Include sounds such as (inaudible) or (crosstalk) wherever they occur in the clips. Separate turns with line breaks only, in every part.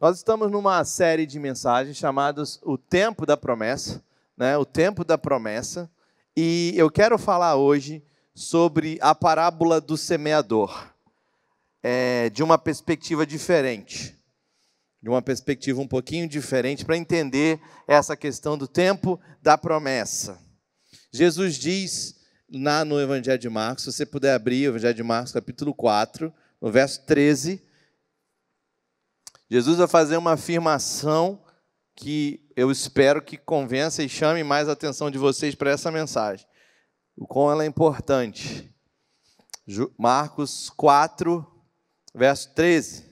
Nós estamos numa série de mensagens chamadas O Tempo da Promessa, né? O Tempo da Promessa, e eu quero falar hoje sobre a parábola do semeador, é, de uma perspectiva diferente, de uma perspectiva um pouquinho diferente para entender essa questão do tempo da promessa. Jesus diz no Evangelho de Marcos, se você puder abrir o Evangelho de Marcos, capítulo 4, no verso 13, Jesus vai fazer uma afirmação que eu espero que convença e chame mais a atenção de vocês para essa mensagem. O quão ela é importante. Marcos 4, verso 13.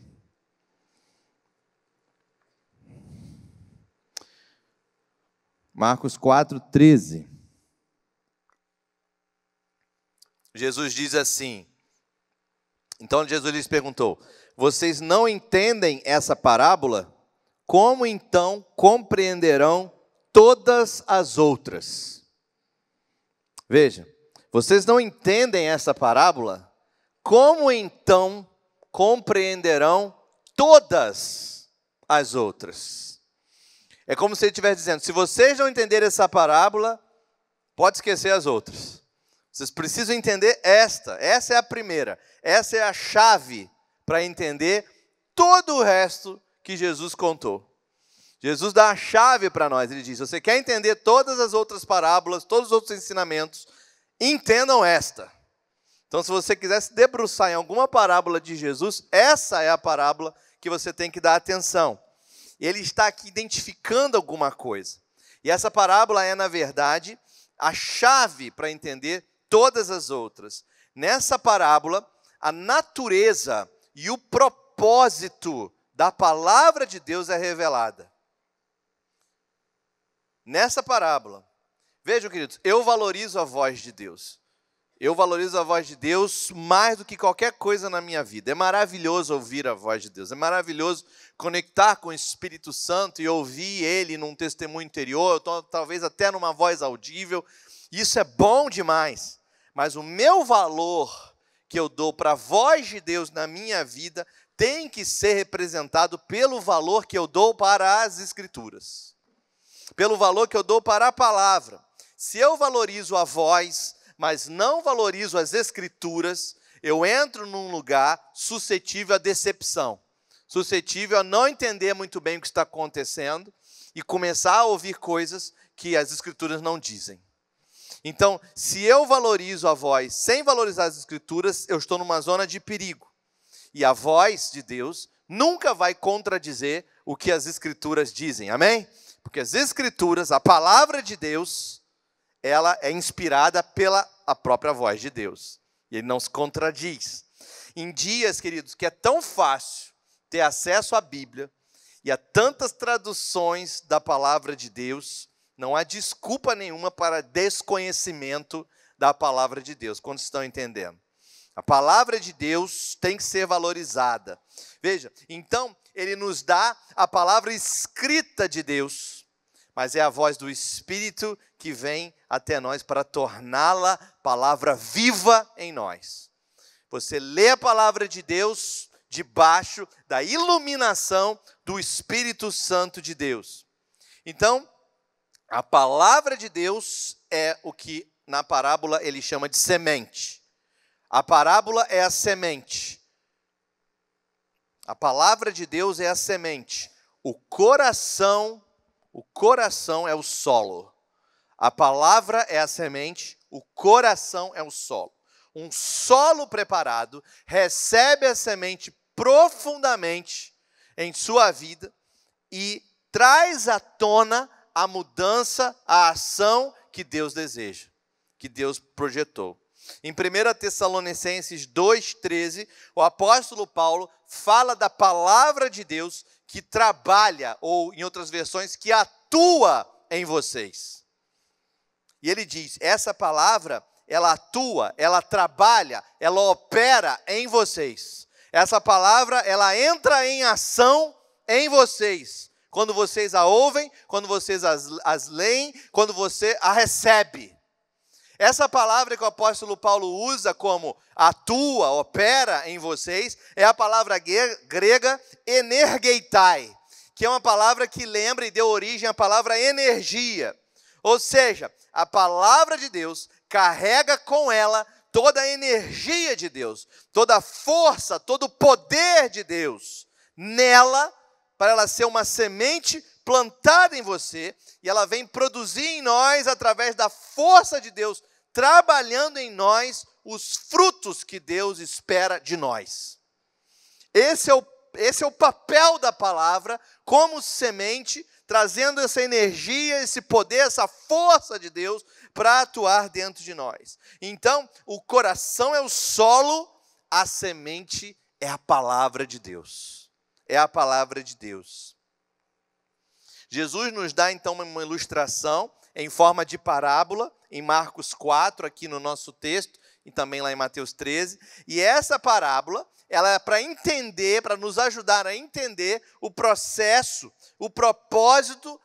Marcos 4, 13. Jesus diz assim: Então Jesus lhes perguntou: vocês não entendem essa parábola? Como então compreenderão todas as outras? Veja, vocês não entendem essa parábola? Como então compreenderão todas as outras? É como se ele estivesse dizendo: se vocês não entenderem essa parábola, pode esquecer as outras. Vocês precisam entender esta. Essa é a primeira. Essa é a chave para entender todo o resto que Jesus contou. Jesus dá a chave para nós, ele diz: você quer entender todas as outras parábolas, todos os outros ensinamentos, entendam esta. Então, se você quiser se debruçar em alguma parábola de Jesus, essa é a parábola que você tem que dar atenção. Ele está aqui identificando alguma coisa. E essa parábola é, na verdade, a chave para entender todas as outras. Nessa parábola, a natureza e o propósito da palavra de Deus é revelada. Nessa parábola, vejam, queridos, eu valorizo a voz de Deus. Eu valorizo a voz de Deus mais do que qualquer coisa na minha vida. É maravilhoso ouvir a voz de Deus. É maravilhoso conectar com o Espírito Santo e ouvir ele num testemunho interior, talvez até numa voz audível. Isso é bom demais. Mas o meu valor que eu dou para a voz de Deus na minha vida tem que ser representado pelo valor que eu dou para as Escrituras, pelo valor que eu dou para a palavra. Se eu valorizo a voz, mas não valorizo as Escrituras, eu entro num lugar suscetível à decepção, suscetível a não entender muito bem o que está acontecendo e começar a ouvir coisas que as Escrituras não dizem. Então, se eu valorizo a voz sem valorizar as escrituras, eu estou numa zona de perigo. E a voz de Deus nunca vai contradizer o que as escrituras dizem. Amém? Porque as escrituras, a palavra de Deus, ela é inspirada pela a própria voz de Deus. E ele não se contradiz. Em dias, queridos, que é tão fácil ter acesso à Bíblia e a tantas traduções da palavra de Deus, não há desculpa nenhuma para desconhecimento da palavra de Deus. Quando estão entendendo? A palavra de Deus tem que ser valorizada. Veja, então ele nos dá a palavra escrita de Deus, mas é a voz do Espírito que vem até nós para torná-la palavra viva em nós. Você lê a palavra de Deus debaixo da iluminação do Espírito Santo de Deus. Então, a palavra de Deus é o que na parábola ele chama de semente. A parábola é a semente. A palavra de Deus é a semente. O coração, o coração é o solo. A palavra é a semente, o coração é o solo. Um solo preparado recebe a semente profundamente em sua vida e traz à tona a mudança, a ação que Deus deseja, que Deus projetou. Em 1 Tessalonicenses 2,13, o apóstolo Paulo fala da palavra de Deus que trabalha, ou em outras versões, que atua em vocês. E ele diz: essa palavra, ela atua, ela trabalha, ela opera em vocês. Essa palavra, ela entra em ação em vocês, quando vocês a ouvem, quando vocês as, as leem, quando você a recebe. Essa palavra que o apóstolo Paulo usa como atua, opera em vocês, é a palavra grega energeitai, que é uma palavra que lembra e deu origem à palavra energia. Ou seja, a palavra de Deus carrega com ela toda a energia de Deus, toda a força, todo o poder de Deus. Nela para ela ser uma semente plantada em você e ela vem produzir em nós, através da força de Deus, trabalhando em nós os frutos que Deus espera de nós. Esse é o, esse é o papel da palavra como semente, trazendo essa energia, esse poder, essa força de Deus para atuar dentro de nós. Então, o coração é o solo, a semente é a palavra de Deus é a palavra de Deus. Jesus nos dá então uma ilustração em forma de parábola, em Marcos 4, aqui no nosso texto, e também lá em Mateus 13. E essa parábola, ela é para entender, para nos ajudar a entender o processo, o propósito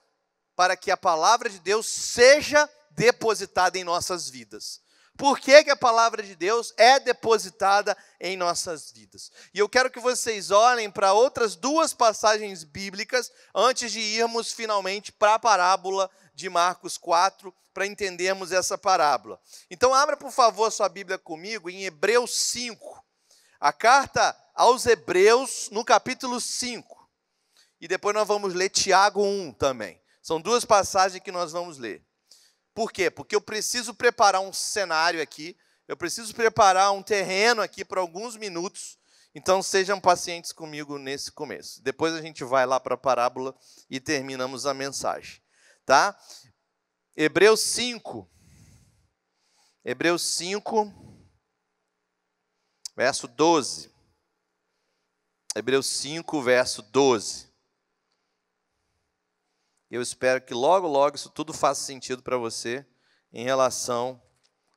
para que a palavra de Deus seja depositada em nossas vidas por que, que a palavra de Deus é depositada em nossas vidas. E eu quero que vocês olhem para outras duas passagens bíblicas antes de irmos finalmente para a parábola de Marcos 4 para entendermos essa parábola. Então, abra, por favor, sua Bíblia comigo em Hebreus 5. A carta aos Hebreus, no capítulo 5. E depois nós vamos ler Tiago 1 também. São duas passagens que nós vamos ler. Por quê? Porque eu preciso preparar um cenário aqui, eu preciso preparar um terreno aqui para alguns minutos. Então sejam pacientes comigo nesse começo. Depois a gente vai lá para a parábola e terminamos a mensagem, tá? Hebreus 5. Hebreus 5 verso 12. Hebreus 5 verso 12. Eu espero que logo, logo isso tudo faça sentido para você em relação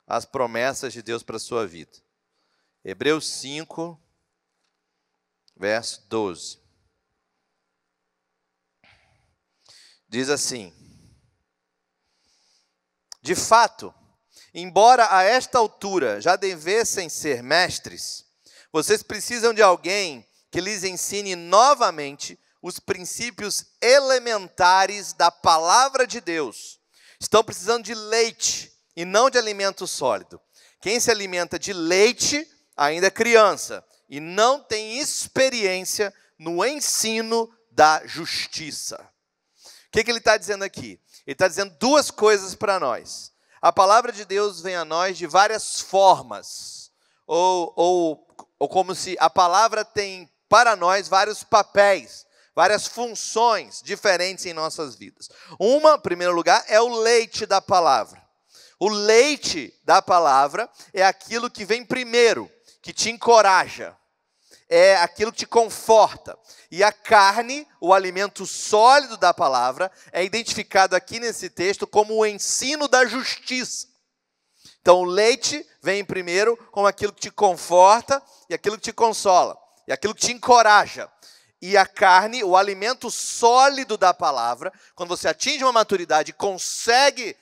às promessas de Deus para a sua vida. Hebreus 5, verso 12. Diz assim: De fato, embora a esta altura já devessem ser mestres, vocês precisam de alguém que lhes ensine novamente os princípios elementares da palavra de Deus. Estão precisando de leite e não de alimento sólido. Quem se alimenta de leite ainda é criança e não tem experiência no ensino da justiça. O que, que ele está dizendo aqui? Ele está dizendo duas coisas para nós. A palavra de Deus vem a nós de várias formas, ou, ou, ou como se a palavra tem para nós vários papéis várias funções diferentes em nossas vidas. Uma, em primeiro lugar, é o leite da palavra. O leite da palavra é aquilo que vem primeiro, que te encoraja, é aquilo que te conforta. E a carne, o alimento sólido da palavra, é identificado aqui nesse texto como o ensino da justiça. Então, o leite vem primeiro como aquilo que te conforta e aquilo que te consola, e aquilo que te encoraja e a carne, o alimento sólido da palavra, quando você atinge uma maturidade, consegue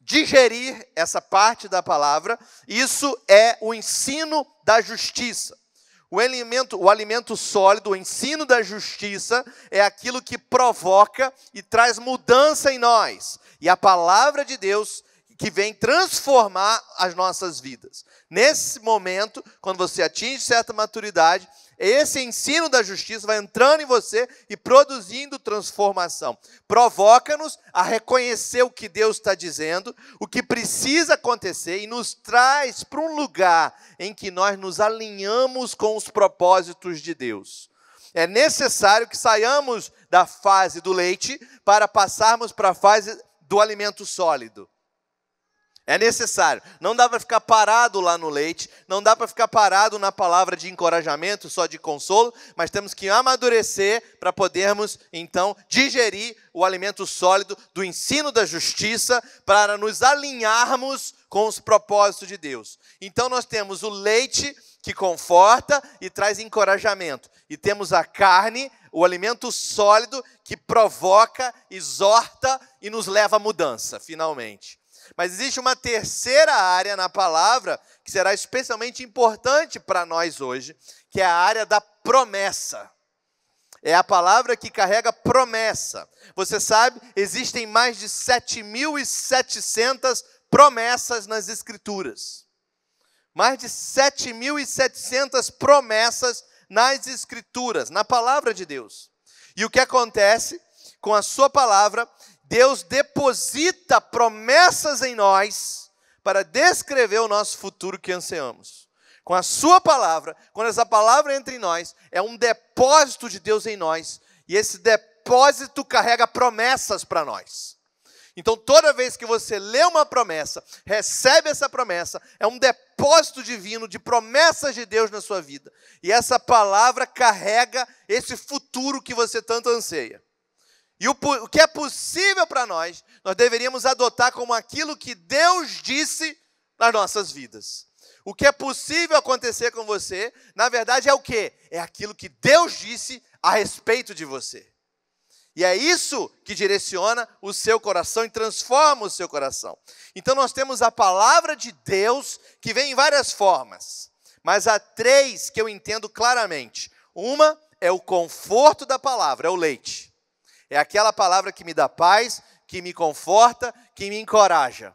digerir essa parte da palavra, isso é o ensino da justiça. O alimento, o alimento sólido, o ensino da justiça, é aquilo que provoca e traz mudança em nós. E a palavra de Deus que vem transformar as nossas vidas. Nesse momento, quando você atinge certa maturidade, esse ensino da justiça vai entrando em você e produzindo transformação. Provoca-nos a reconhecer o que Deus está dizendo, o que precisa acontecer e nos traz para um lugar em que nós nos alinhamos com os propósitos de Deus. É necessário que saiamos da fase do leite para passarmos para a fase do alimento sólido. É necessário. Não dá para ficar parado lá no leite, não dá para ficar parado na palavra de encorajamento, só de consolo, mas temos que amadurecer para podermos, então, digerir o alimento sólido do ensino da justiça para nos alinharmos com os propósitos de Deus. Então, nós temos o leite que conforta e traz encorajamento, e temos a carne, o alimento sólido que provoca, exorta e nos leva à mudança, finalmente. Mas existe uma terceira área na palavra que será especialmente importante para nós hoje, que é a área da promessa. É a palavra que carrega promessa. Você sabe, existem mais de 7.700 promessas nas Escrituras. Mais de 7.700 promessas nas Escrituras, na palavra de Deus. E o que acontece com a sua palavra Deus deposita promessas em nós para descrever o nosso futuro que ansiamos. Com a Sua palavra, quando essa palavra entra em nós, é um depósito de Deus em nós, e esse depósito carrega promessas para nós. Então, toda vez que você lê uma promessa, recebe essa promessa, é um depósito divino de promessas de Deus na sua vida. E essa palavra carrega esse futuro que você tanto anseia. E o, o que é possível para nós, nós deveríamos adotar como aquilo que Deus disse nas nossas vidas. O que é possível acontecer com você, na verdade, é o que? É aquilo que Deus disse a respeito de você. E é isso que direciona o seu coração e transforma o seu coração. Então nós temos a palavra de Deus que vem em várias formas, mas há três que eu entendo claramente. Uma é o conforto da palavra, é o leite. É aquela palavra que me dá paz, que me conforta, que me encoraja.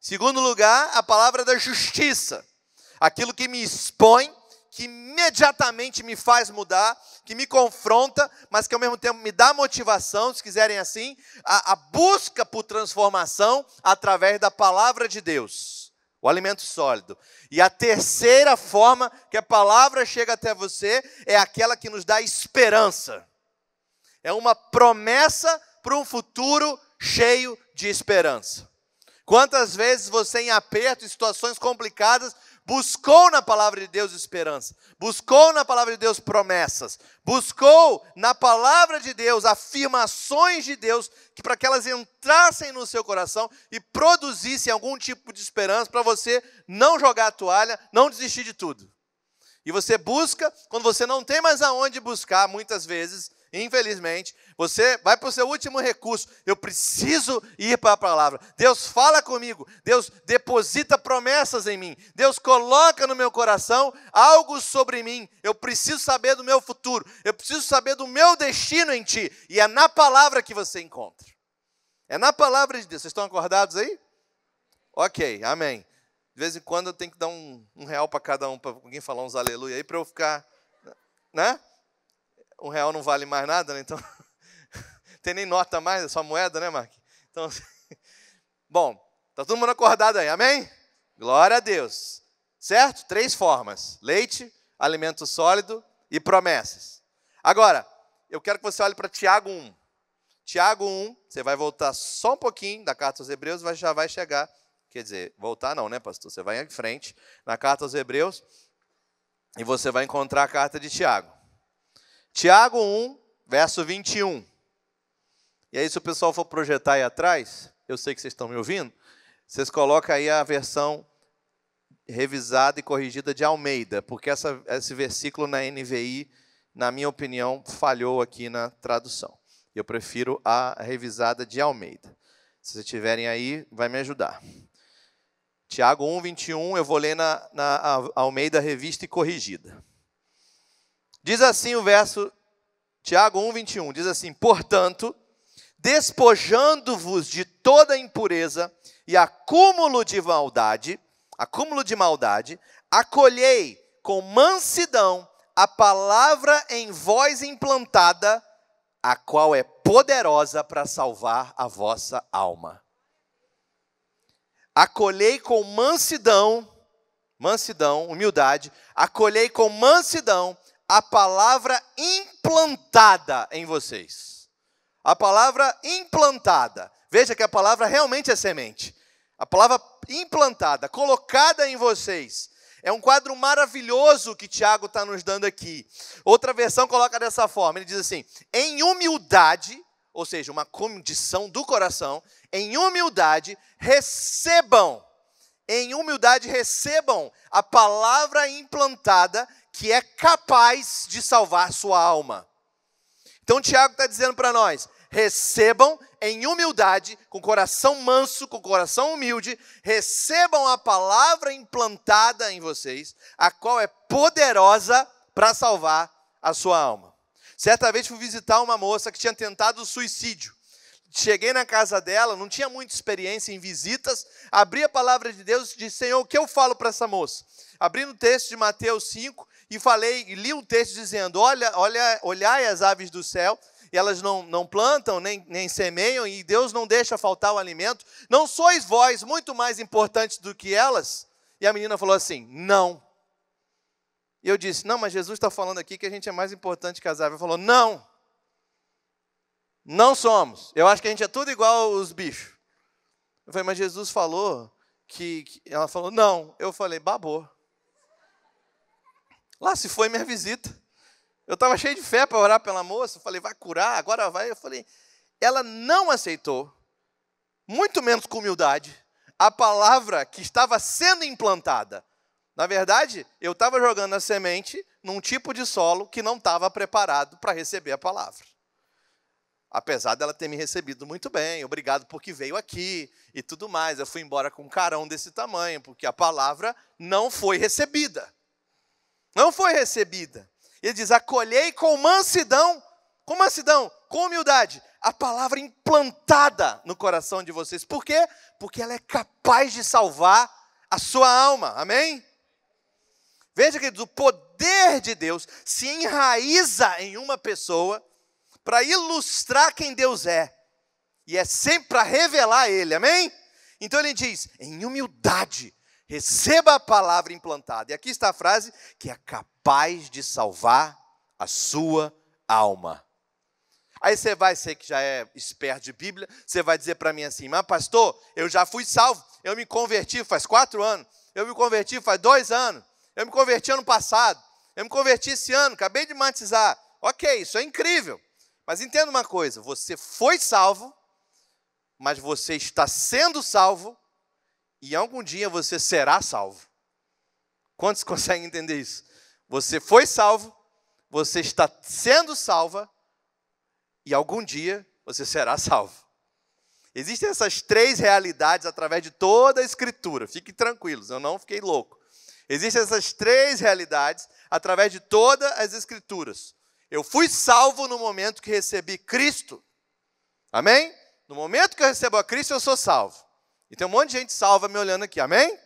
Segundo lugar, a palavra da justiça. Aquilo que me expõe, que imediatamente me faz mudar, que me confronta, mas que ao mesmo tempo me dá motivação, se quiserem assim, a, a busca por transformação através da palavra de Deus, o alimento sólido. E a terceira forma que a palavra chega até você é aquela que nos dá esperança. É uma promessa para um futuro cheio de esperança. Quantas vezes você, em aperto, em situações complicadas, buscou na palavra de Deus esperança, buscou na palavra de Deus promessas, buscou na palavra de Deus afirmações de Deus que para que elas entrassem no seu coração e produzissem algum tipo de esperança para você não jogar a toalha, não desistir de tudo. E você busca, quando você não tem mais aonde buscar, muitas vezes, Infelizmente, você vai para o seu último recurso. Eu preciso ir para a palavra. Deus fala comigo. Deus deposita promessas em mim. Deus coloca no meu coração algo sobre mim. Eu preciso saber do meu futuro. Eu preciso saber do meu destino em ti. E é na palavra que você encontra. É na palavra de Deus. Vocês estão acordados aí? Ok, amém. De vez em quando eu tenho que dar um, um real para cada um, para alguém falar uns aleluia aí, para eu ficar. Né? um real não vale mais nada, né? Então, (laughs) tem nem nota mais, é só moeda, né, Mark? Então, (laughs) bom, tá todo mundo acordado aí, amém? Glória a Deus. Certo? Três formas: leite, alimento sólido e promessas. Agora, eu quero que você olhe para Tiago 1. Tiago 1, você vai voltar só um pouquinho da carta aos Hebreus, mas já vai chegar. Quer dizer, voltar não, né, pastor? Você vai em frente na carta aos Hebreus e você vai encontrar a carta de Tiago. Tiago 1, verso 21. E aí, se o pessoal for projetar aí atrás, eu sei que vocês estão me ouvindo, vocês colocam aí a versão revisada e corrigida de Almeida, porque essa, esse versículo na NVI, na minha opinião, falhou aqui na tradução. Eu prefiro a revisada de Almeida. Se vocês tiverem aí, vai me ajudar. Tiago 1, 21, eu vou ler na, na Almeida Revista e Corrigida. Diz assim o verso, Tiago 1, 21, diz assim: Portanto, despojando-vos de toda impureza e acúmulo de maldade, acúmulo de maldade, acolhei com mansidão a palavra em vós implantada, a qual é poderosa para salvar a vossa alma. Acolhei com mansidão, mansidão, humildade, acolhei com mansidão a palavra implantada em vocês. A palavra implantada. Veja que a palavra realmente é semente. A palavra implantada, colocada em vocês. É um quadro maravilhoso que Tiago está nos dando aqui. Outra versão coloca dessa forma: ele diz assim, em humildade, ou seja, uma condição do coração, em humildade, recebam, em humildade, recebam a palavra implantada que é capaz de salvar sua alma. Então Tiago está dizendo para nós: recebam em humildade, com coração manso, com coração humilde, recebam a palavra implantada em vocês, a qual é poderosa para salvar a sua alma. Certa vez fui visitar uma moça que tinha tentado suicídio. Cheguei na casa dela, não tinha muita experiência em visitas, abri a palavra de Deus e disse: Senhor, o que eu falo para essa moça? Abrindo o texto de Mateus 5, e falei, li um texto dizendo: Olha, olha, olhai as aves do céu, e elas não, não plantam, nem, nem semeiam, e Deus não deixa faltar o alimento. Não sois vós muito mais importantes do que elas? E a menina falou assim: Não. E eu disse: Não, mas Jesus está falando aqui que a gente é mais importante que as aves. Ele falou: Não. Não somos. Eu acho que a gente é tudo igual os bichos. Eu falei, mas Jesus falou que, que. Ela falou, não. Eu falei, babou. Lá se foi minha visita. Eu estava cheio de fé para orar pela moça, falei, vai curar, agora vai. Eu falei, ela não aceitou, muito menos com humildade, a palavra que estava sendo implantada. Na verdade, eu estava jogando a semente num tipo de solo que não estava preparado para receber a palavra. Apesar dela ter me recebido muito bem, obrigado porque veio aqui e tudo mais. Eu fui embora com um carão desse tamanho, porque a palavra não foi recebida. Não foi recebida. Ele diz: acolhei com mansidão, com mansidão, com humildade, a palavra implantada no coração de vocês. Por quê? Porque ela é capaz de salvar a sua alma. Amém? Veja, queridos, o poder de Deus se enraiza em uma pessoa para ilustrar quem Deus é. E é sempre para revelar Ele, amém? Então ele diz: em humildade receba a palavra implantada. E aqui está a frase que é capaz de salvar a sua alma. Aí você vai, ser que já é esperto de Bíblia, você vai dizer para mim assim, mas pastor, eu já fui salvo, eu me converti faz quatro anos, eu me converti faz dois anos, eu me converti ano passado, eu me converti esse ano, acabei de matizar. Ok, isso é incrível. Mas entenda uma coisa: você foi salvo, mas você está sendo salvo e algum dia você será salvo. Quantos (laughs) conseguem entender isso? Você foi salvo, você está sendo salva, e algum dia você será salvo. Existem essas três realidades através de toda a Escritura. Fiquem tranquilos, eu não fiquei louco. Existem essas três realidades através de todas as Escrituras. Eu fui salvo no momento que recebi Cristo. Amém? No momento que eu recebo a Cristo, eu sou salvo. E tem um monte de gente salva me olhando aqui, amém?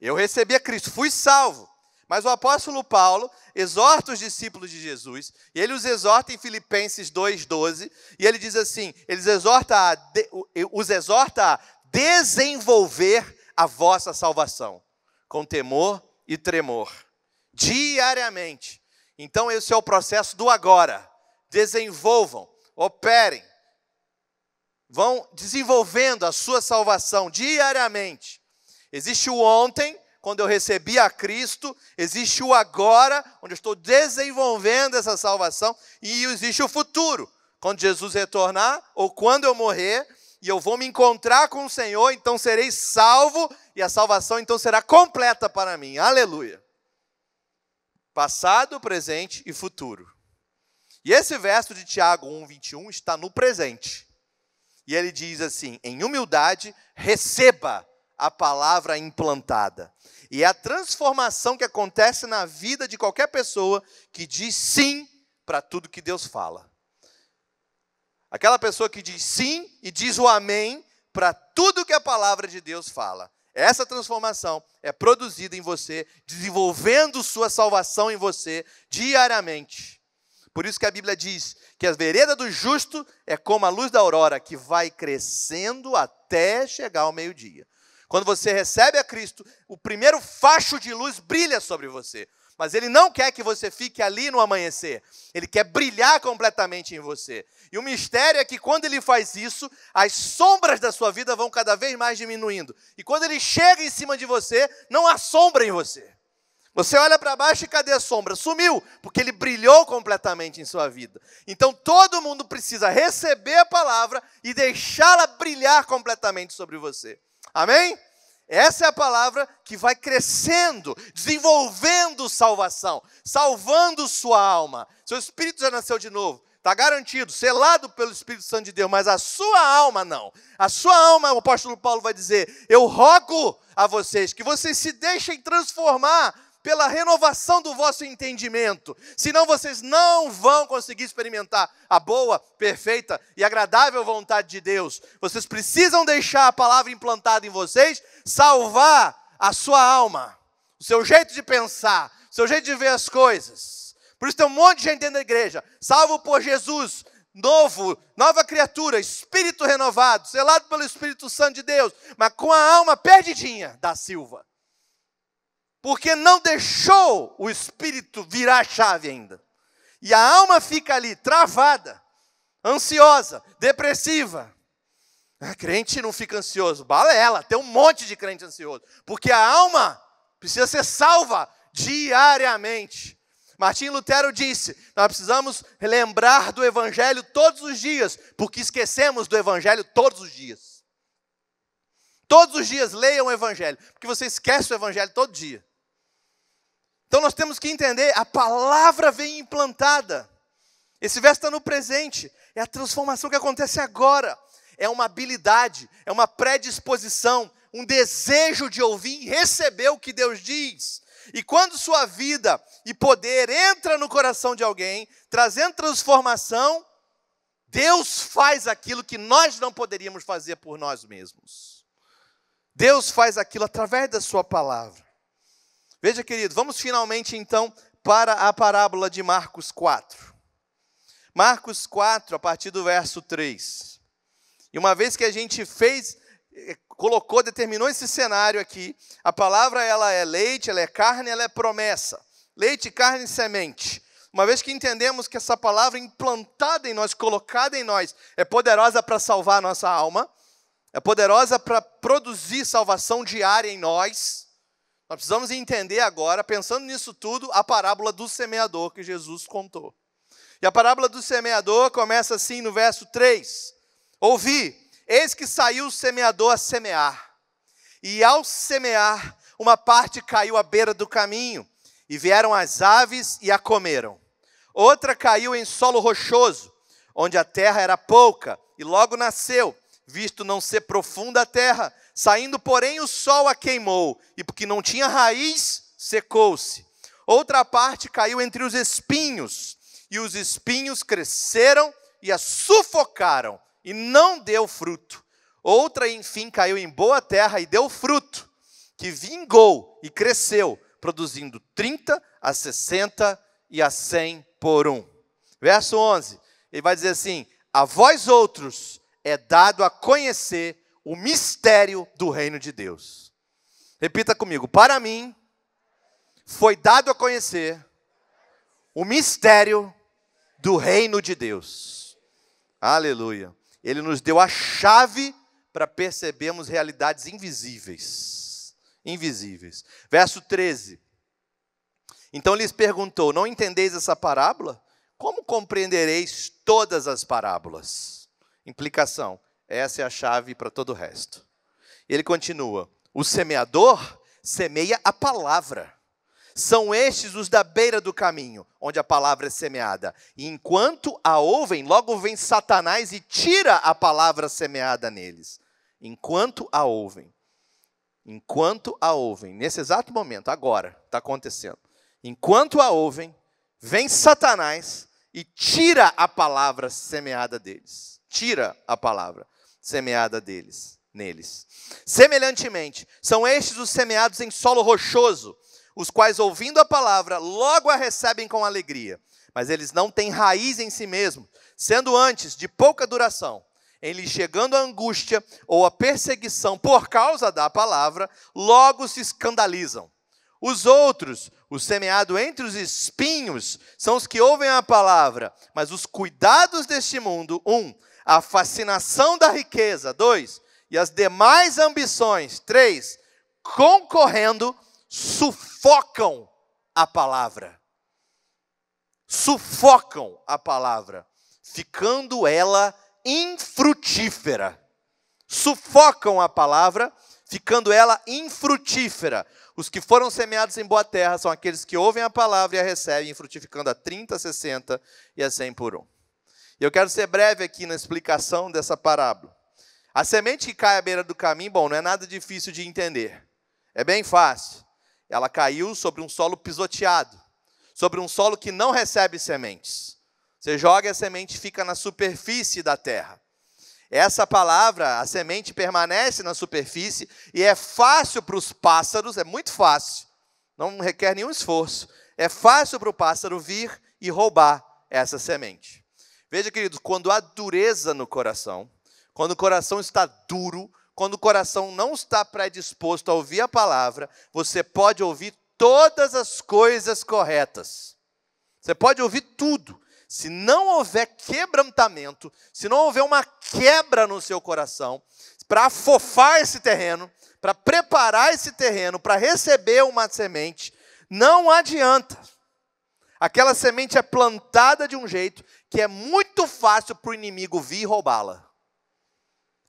Eu recebi a Cristo, fui salvo. Mas o apóstolo Paulo exorta os discípulos de Jesus, e ele os exorta em Filipenses 2,12, e ele diz assim: eles exorta a, de, os exorta a desenvolver a vossa salvação, com temor e tremor, diariamente. Então, esse é o processo do agora. Desenvolvam, operem, vão desenvolvendo a sua salvação diariamente. Existe o ontem, quando eu recebi a Cristo, existe o agora, onde eu estou desenvolvendo essa salvação, e existe o futuro, quando Jesus retornar ou quando eu morrer, e eu vou me encontrar com o Senhor, então serei salvo e a salvação então será completa para mim. Aleluia. Passado, presente e futuro. E esse verso de Tiago 1:21 está no presente. E ele diz assim: em humildade, receba a palavra implantada. E é a transformação que acontece na vida de qualquer pessoa que diz sim para tudo que Deus fala. Aquela pessoa que diz sim e diz o amém para tudo que a palavra de Deus fala. Essa transformação é produzida em você, desenvolvendo sua salvação em você diariamente. Por isso que a Bíblia diz que a vereda do justo é como a luz da aurora, que vai crescendo até chegar ao meio-dia. Quando você recebe a Cristo, o primeiro facho de luz brilha sobre você. Mas ele não quer que você fique ali no amanhecer. Ele quer brilhar completamente em você. E o mistério é que quando ele faz isso, as sombras da sua vida vão cada vez mais diminuindo. E quando ele chega em cima de você, não há sombra em você. Você olha para baixo e cadê a sombra? Sumiu, porque ele brilhou completamente em sua vida. Então todo mundo precisa receber a palavra e deixá-la brilhar completamente sobre você. Amém? Essa é a palavra que vai crescendo, desenvolvendo salvação, salvando sua alma. Seu espírito já nasceu de novo, está garantido, selado pelo Espírito Santo de Deus, mas a sua alma não. A sua alma, o apóstolo Paulo vai dizer: Eu rogo a vocês que vocês se deixem transformar pela renovação do vosso entendimento, senão vocês não vão conseguir experimentar a boa, perfeita e agradável vontade de Deus. Vocês precisam deixar a palavra implantada em vocês, salvar a sua alma, o seu jeito de pensar, o seu jeito de ver as coisas. Por isso tem um monte de gente dentro da igreja, salvo por Jesus, novo, nova criatura, espírito renovado, selado pelo Espírito Santo de Deus, mas com a alma perdidinha da Silva porque não deixou o espírito virar a chave ainda. E a alma fica ali travada, ansiosa, depressiva. A crente não fica ansioso, balela, é tem um monte de crente ansioso, porque a alma precisa ser salva diariamente. Martim Lutero disse: Nós precisamos lembrar do Evangelho todos os dias, porque esquecemos do Evangelho todos os dias. Todos os dias leiam o Evangelho, porque você esquece o Evangelho todo dia. Então nós temos que entender, a palavra vem implantada. Esse verso está no presente, é a transformação que acontece agora. É uma habilidade, é uma predisposição, um desejo de ouvir e receber o que Deus diz. E quando sua vida e poder entra no coração de alguém, trazendo transformação, Deus faz aquilo que nós não poderíamos fazer por nós mesmos. Deus faz aquilo através da sua palavra. Veja, querido, vamos finalmente então para a parábola de Marcos 4. Marcos 4, a partir do verso 3. E uma vez que a gente fez, eh, colocou, determinou esse cenário aqui, a palavra ela é leite, ela é carne, ela é promessa. Leite, carne e semente. Uma vez que entendemos que essa palavra implantada em nós, colocada em nós, é poderosa para salvar a nossa alma, é poderosa para produzir salvação diária em nós, nós precisamos entender agora, pensando nisso tudo, a parábola do semeador que Jesus contou. E a parábola do semeador começa assim no verso 3: Ouvi, eis que saiu o semeador a semear. E ao semear, uma parte caiu à beira do caminho, e vieram as aves e a comeram. Outra caiu em solo rochoso, onde a terra era pouca, e logo nasceu, visto não ser profunda a terra. Saindo, porém, o sol a queimou, e porque não tinha raiz, secou-se. Outra parte caiu entre os espinhos, e os espinhos cresceram e a sufocaram, e não deu fruto. Outra, enfim, caiu em boa terra e deu fruto, que vingou e cresceu, produzindo 30 a 60 e a 100 por um. Verso 11, ele vai dizer assim: A vós outros é dado a conhecer o mistério do reino de Deus. Repita comigo: para mim foi dado a conhecer o mistério do reino de Deus. Aleluia. Ele nos deu a chave para percebermos realidades invisíveis. Invisíveis. Verso 13. Então lhes perguntou: Não entendeis essa parábola? Como compreendereis todas as parábolas? Implicação: essa é a chave para todo o resto. Ele continua: o semeador semeia a palavra. São estes os da beira do caminho, onde a palavra é semeada. E enquanto a ouvem, logo vem Satanás e tira a palavra semeada neles. Enquanto a ouvem. Enquanto a ouvem. Nesse exato momento, agora, está acontecendo. Enquanto a ouvem, vem Satanás e tira a palavra semeada deles. Tira a palavra semeada deles, neles. Semelhantemente, são estes os semeados em solo rochoso, os quais, ouvindo a palavra, logo a recebem com alegria, mas eles não têm raiz em si mesmos, sendo antes de pouca duração. Em chegando a angústia ou a perseguição por causa da palavra, logo se escandalizam. Os outros, o semeado entre os espinhos, são os que ouvem a palavra, mas os cuidados deste mundo, um, a fascinação da riqueza, dois, e as demais ambições, três, concorrendo, sufocam a palavra. Sufocam a palavra, ficando ela infrutífera. Sufocam a palavra, ficando ela infrutífera. Os que foram semeados em boa terra são aqueles que ouvem a palavra e a recebem, frutificando a 30, 60 e a 100 por um. E eu quero ser breve aqui na explicação dessa parábola. A semente que cai à beira do caminho, bom, não é nada difícil de entender. É bem fácil. Ela caiu sobre um solo pisoteado, sobre um solo que não recebe sementes. Você joga e a semente fica na superfície da terra. Essa palavra, a semente permanece na superfície e é fácil para os pássaros, é muito fácil, não requer nenhum esforço. É fácil para o pássaro vir e roubar essa semente. Veja, queridos, quando há dureza no coração, quando o coração está duro, quando o coração não está predisposto a ouvir a palavra, você pode ouvir todas as coisas corretas. Você pode ouvir tudo. Se não houver quebrantamento, se não houver uma quebra no seu coração, para afofar esse terreno, para preparar esse terreno, para receber uma semente, não adianta. Aquela semente é plantada de um jeito que é muito fácil para o inimigo vir e roubá-la.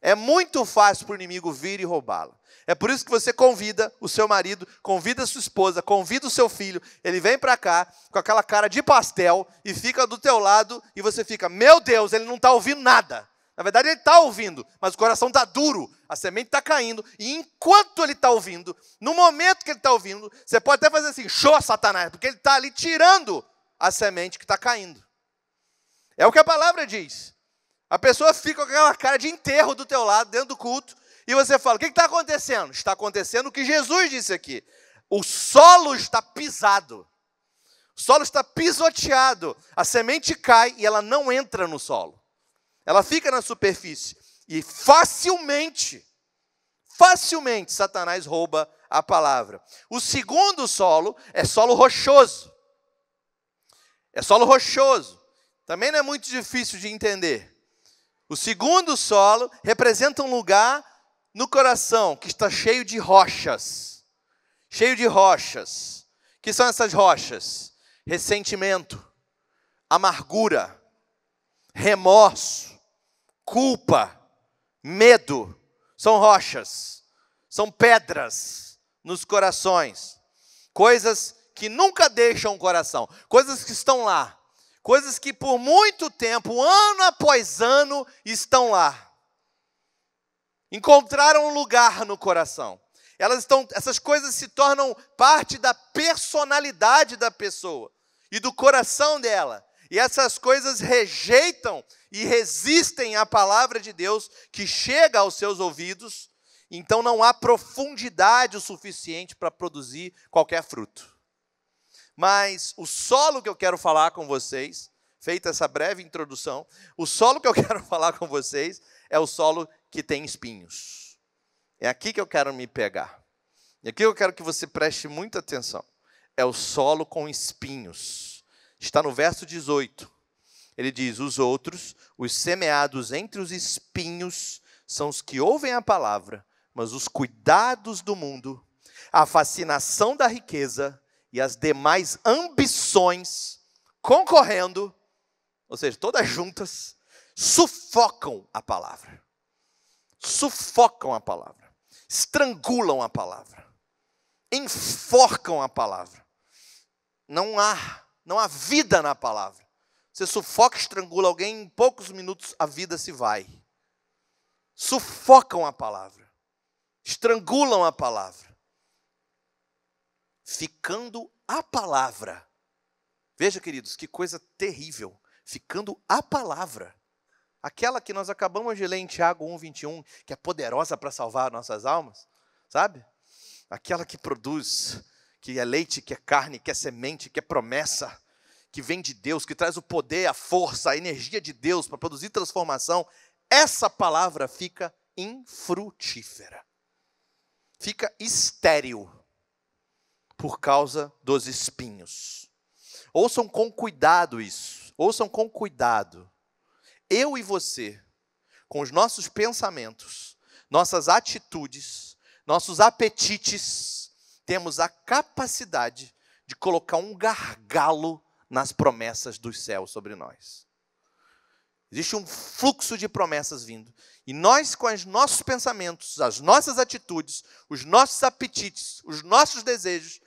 É muito fácil para o inimigo vir e roubá-la. É por isso que você convida o seu marido, convida a sua esposa, convida o seu filho, ele vem para cá com aquela cara de pastel e fica do teu lado e você fica, meu Deus, ele não está ouvindo nada. Na verdade, ele está ouvindo, mas o coração está duro, a semente está caindo, e enquanto ele está ouvindo, no momento que ele está ouvindo, você pode até fazer assim, show, Satanás, porque ele está ali tirando a semente que está caindo. É o que a palavra diz. A pessoa fica com aquela cara de enterro do teu lado, dentro do culto, e você fala: o que está acontecendo? Está acontecendo o que Jesus disse aqui. O solo está pisado. O solo está pisoteado. A semente cai e ela não entra no solo. Ela fica na superfície. E facilmente, facilmente, Satanás rouba a palavra. O segundo solo é solo rochoso. É solo rochoso. Também não é muito difícil de entender. O segundo solo representa um lugar no coração que está cheio de rochas. Cheio de rochas. Que são essas rochas? Ressentimento, amargura, remorso, culpa, medo. São rochas, são pedras nos corações. Coisas que nunca deixam o coração, coisas que estão lá, coisas que por muito tempo, ano após ano, estão lá. Encontraram um lugar no coração. Elas estão, essas coisas se tornam parte da personalidade da pessoa e do coração dela. E essas coisas rejeitam e resistem à palavra de Deus que chega aos seus ouvidos, então não há profundidade o suficiente para produzir qualquer fruto. Mas o solo que eu quero falar com vocês, feita essa breve introdução, o solo que eu (laughs) quero falar com vocês é o solo que tem espinhos. É aqui que eu quero me pegar. E aqui eu quero que você preste muita atenção. É o solo com espinhos. Está no verso 18. Ele diz: Os outros, os semeados entre os espinhos, são os que ouvem a palavra, mas os cuidados do mundo, a fascinação da riqueza, e as demais ambições concorrendo, ou seja, todas juntas, sufocam a palavra. Sufocam a palavra. Estrangulam a palavra. Enforcam a palavra. Não há, não há vida na palavra. Você sufoca, estrangula alguém, em poucos minutos a vida se vai. Sufocam a palavra. Estrangulam a palavra ficando a palavra. Veja, queridos, que coisa terrível, ficando a palavra. Aquela que nós acabamos de ler em Tiago 1:21, que é poderosa para salvar nossas almas, sabe? Aquela que produz, que é leite, que é carne, que é semente, que é promessa, que vem de Deus, que traz o poder, a força, a energia de Deus para produzir transformação, essa palavra fica infrutífera. Fica estéril por causa dos espinhos. Ouçam com cuidado isso, ouçam com cuidado. Eu e você, com os nossos pensamentos, nossas atitudes, nossos apetites, temos a capacidade de colocar um gargalo nas promessas do céu sobre nós. Existe um fluxo de promessas vindo. E nós, com os nossos pensamentos, as nossas atitudes, os nossos apetites, os nossos desejos,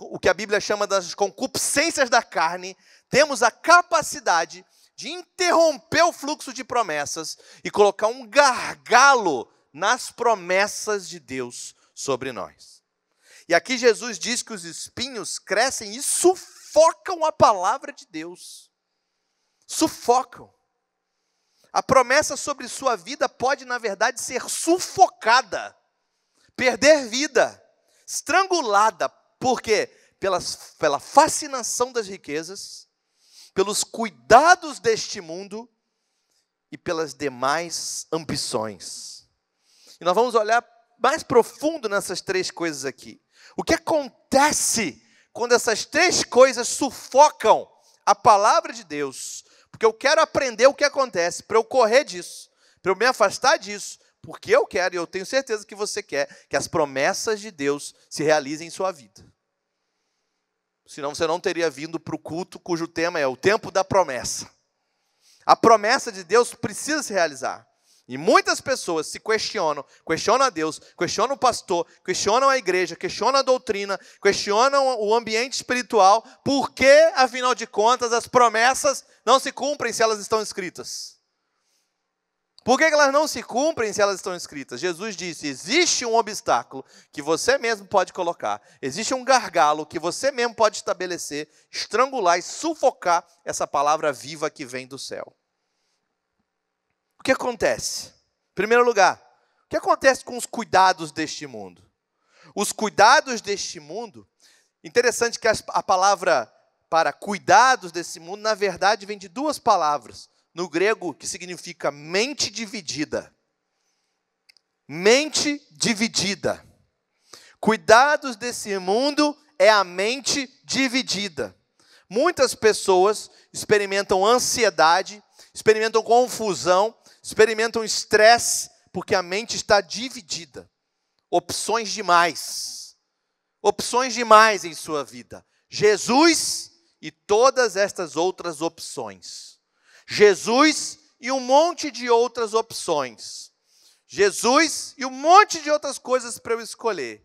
o que a Bíblia chama das concupiscências da carne, temos a capacidade de interromper o fluxo de promessas e colocar um gargalo nas promessas de Deus sobre nós. E aqui Jesus diz que os espinhos crescem e sufocam a palavra de Deus. Sufocam. A promessa sobre sua vida pode, na verdade, ser sufocada, perder vida, estrangulada, por quê? Pelas, pela fascinação das riquezas, pelos cuidados deste mundo e pelas demais ambições. E nós vamos olhar mais profundo nessas três coisas aqui. O que acontece quando essas três coisas sufocam a palavra de Deus? Porque eu quero aprender o que acontece para eu correr disso, para eu me afastar disso, porque eu quero e eu tenho certeza que você quer que as promessas de Deus se realizem em sua vida. Senão você não teria vindo para o culto cujo tema é o tempo da promessa. A promessa de Deus precisa se realizar. E muitas pessoas se questionam, questionam a Deus, questionam o pastor, questionam a igreja, questionam a doutrina, questionam o ambiente espiritual, porque, afinal de contas, as promessas não se cumprem se elas estão escritas. Por que elas não se cumprem se elas estão escritas? Jesus disse: existe um obstáculo que você mesmo pode colocar, existe um gargalo que você mesmo pode estabelecer, estrangular e sufocar essa palavra viva que vem do céu. O que acontece? Em primeiro lugar, o que acontece com os cuidados deste mundo? Os cuidados deste mundo, interessante que a palavra para cuidados desse mundo, na verdade, vem de duas palavras no grego que significa mente dividida. Mente dividida. Cuidados desse mundo é a mente dividida. Muitas pessoas experimentam ansiedade, experimentam confusão, experimentam estresse, porque a mente está dividida. Opções demais. Opções demais em sua vida. Jesus e todas estas outras opções. Jesus e um monte de outras opções. Jesus e um monte de outras coisas para eu escolher.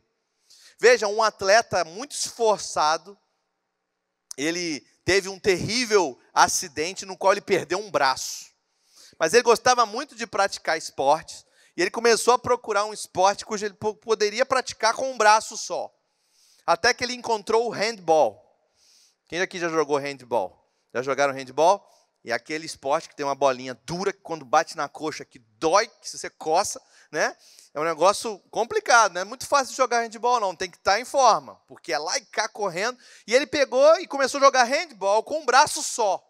Veja, um atleta muito esforçado, ele teve um terrível acidente no qual ele perdeu um braço. Mas ele gostava muito de praticar esportes e ele começou a procurar um esporte cujo ele poderia praticar com um braço só. Até que ele encontrou o handball. Quem aqui já jogou handball? Já jogaram handball? E aquele esporte que tem uma bolinha dura que quando bate na coxa que dói, que você coça, né? É um negócio complicado, não é muito fácil jogar handball, não. Tem que estar tá em forma, porque é lá e cá correndo. E ele pegou e começou a jogar handball com um braço só.